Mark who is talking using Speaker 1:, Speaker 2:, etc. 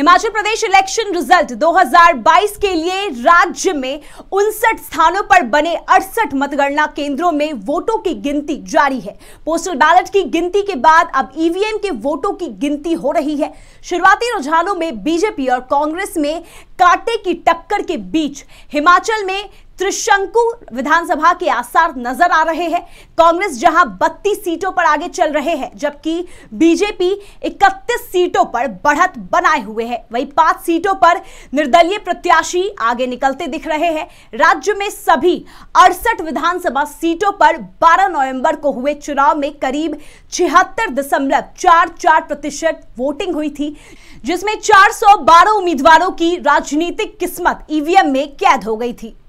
Speaker 1: हिमाचल प्रदेश election result 2022 के लिए राज्य में उनसठ स्थानों पर बने अड़सठ मतगणना केंद्रों में वोटों की गिनती जारी है पोस्टल बैलेट की गिनती के बाद अब ईवीएम e के वोटों की गिनती हो रही है शुरुआती रुझानों में बीजेपी और कांग्रेस में कांटे की टक्कर के बीच हिमाचल में त्रिशंकु विधानसभा के आसार नजर आ रहे हैं कांग्रेस जहां 32 सीटों पर आगे चल रहे हैं जबकि बीजेपी 31 सीटों पर बढ़त बनाए हुए है वहीं पांच सीटों पर निर्दलीय प्रत्याशी आगे निकलते दिख रहे हैं राज्य में सभी अड़सठ विधानसभा सीटों पर 12 नवंबर को हुए चुनाव में करीब छिहत्तर दशमलव चार चार प्रतिशत वोटिंग हुई थी जिसमें चार उम्मीदवारों की राजनीतिक किस्मत ईवीएम में कैद हो गई थी